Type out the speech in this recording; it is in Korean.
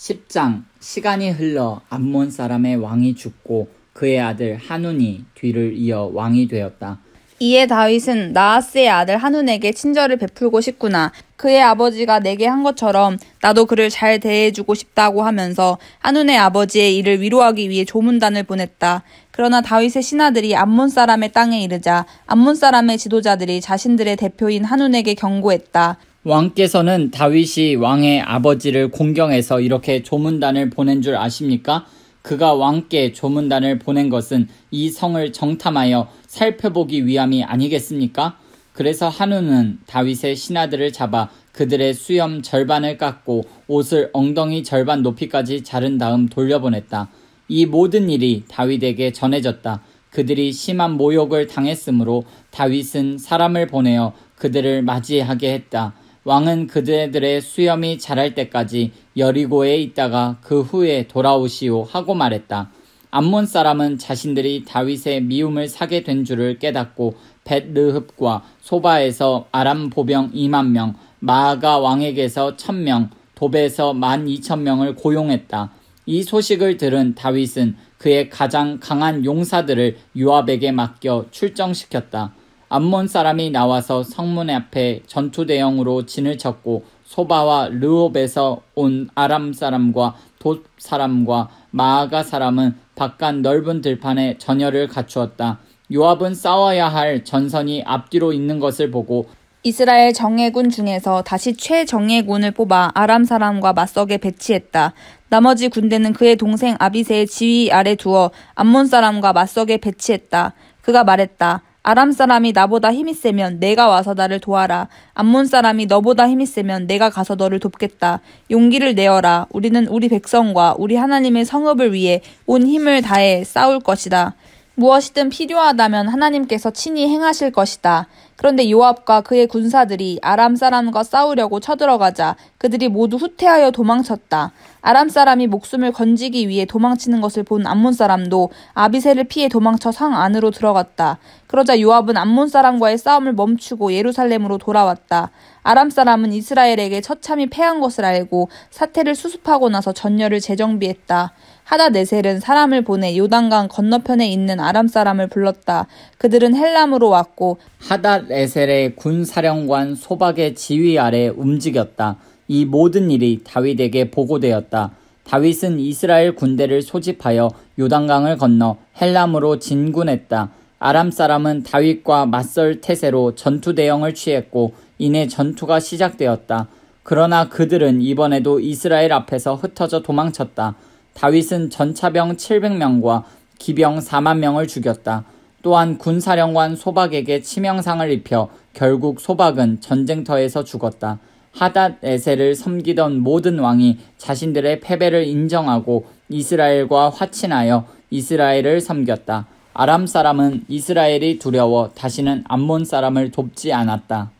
10장 시간이 흘러 암몬 사람의 왕이 죽고 그의 아들 한운이 뒤를 이어 왕이 되었다. 이에 다윗은 나하스의 아들 한운에게 친절을 베풀고 싶구나. 그의 아버지가 내게 한 것처럼 나도 그를 잘 대해주고 싶다고 하면서 한운의 아버지의 일을 위로하기 위해 조문단을 보냈다. 그러나 다윗의 신하들이 암몬 사람의 땅에 이르자 암몬 사람의 지도자들이 자신들의 대표인 한운에게 경고했다. 왕께서는 다윗이 왕의 아버지를 공경해서 이렇게 조문단을 보낸 줄 아십니까? 그가 왕께 조문단을 보낸 것은 이 성을 정탐하여 살펴보기 위함이 아니겠습니까? 그래서 한우는 다윗의 신하들을 잡아 그들의 수염 절반을 깎고 옷을 엉덩이 절반 높이까지 자른 다음 돌려보냈다. 이 모든 일이 다윗에게 전해졌다. 그들이 심한 모욕을 당했으므로 다윗은 사람을 보내어 그들을 맞이하게 했다. 왕은 그들의 수염이 자랄 때까지 여리고에 있다가 그 후에 돌아오시오 하고 말했다. 암몬 사람은 자신들이 다윗의 미움을 사게 된 줄을 깨닫고 벳르흡과 소바에서 아람 보병 2만 명, 마아가 왕에게서 1000명, 도베에서 12,000명을 고용했다. 이 소식을 들은 다윗은 그의 가장 강한 용사들을 요압에게 맡겨 출정시켰다. 암몬 사람이 나와서 성문 앞에 전투 대형으로 진을 쳤고 소바와 르옵에서 온 아람 사람과 돛 사람과 마아가 사람은 바깥 넓은 들판에 전열을 갖추었다. 요압은 싸워야 할 전선이 앞뒤로 있는 것을 보고 이스라엘 정예군 중에서 다시 최정예군을 뽑아 아람 사람과 맞서게 배치했다. 나머지 군대는 그의 동생 아비세의 지휘 아래 두어 암몬 사람과 맞서게 배치했다. 그가 말했다. 아람 사람이 나보다 힘이 세면 내가 와서 나를 도와라. 암몬 사람이 너보다 힘이 세면 내가 가서 너를 돕겠다. 용기를 내어라. 우리는 우리 백성과 우리 하나님의 성읍을 위해 온 힘을 다해 싸울 것이다. 무엇이든 필요하다면 하나님께서 친히 행하실 것이다. 그런데 요압과 그의 군사들이 아람 사람과 싸우려고 쳐들어가자 그들이 모두 후퇴하여 도망쳤다. 아람 사람이 목숨을 건지기 위해 도망치는 것을 본 암몬 사람도 아비세를 피해 도망쳐 성 안으로 들어갔다. 그러자 요압은 암몬 사람과의 싸움을 멈추고 예루살렘으로 돌아왔다. 아람 사람은 이스라엘에게 처참히 패한 것을 알고 사태를 수습하고 나서 전열을 재정비했다. 하다네셀은 사람을 보내 요단강 건너편에 있는 아람 사람을 불렀다. 그들은 헬람으로 왔고 하다 에셀의 군사령관 소박의 지휘 아래 움직였다. 이 모든 일이 다윗에게 보고되었다. 다윗은 이스라엘 군대를 소집하여 요단강을 건너 헬람으로 진군했다. 아람 사람은 다윗과 맞설 태세로 전투 대형을 취했고 이내 전투가 시작되었다. 그러나 그들은 이번에도 이스라엘 앞에서 흩어져 도망쳤다. 다윗은 전차병 700명과 기병 4만 명을 죽였다. 또한 군사령관 소박에게 치명상을 입혀 결국 소박은 전쟁터에서 죽었다. 하닷 에세를 섬기던 모든 왕이 자신들의 패배를 인정하고 이스라엘과 화친하여 이스라엘을 섬겼다. 아람 사람은 이스라엘이 두려워 다시는 암몬 사람을 돕지 않았다.